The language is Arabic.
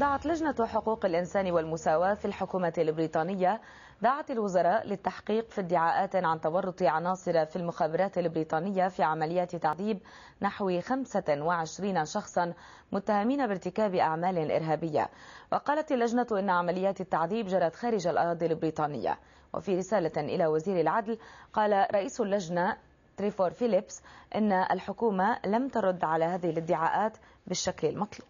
دعت لجنة حقوق الإنسان والمساواة في الحكومة البريطانية دعت الوزراء للتحقيق في ادعاءات عن تورط عناصر في المخابرات البريطانية في عمليات تعذيب نحو 25 شخصا متهمين بارتكاب أعمال إرهابية وقالت اللجنة إن عمليات التعذيب جرت خارج الأراضي البريطانية وفي رسالة إلى وزير العدل قال رئيس اللجنة تريفور فيليبس إن الحكومة لم ترد على هذه الادعاءات بالشكل المطلوب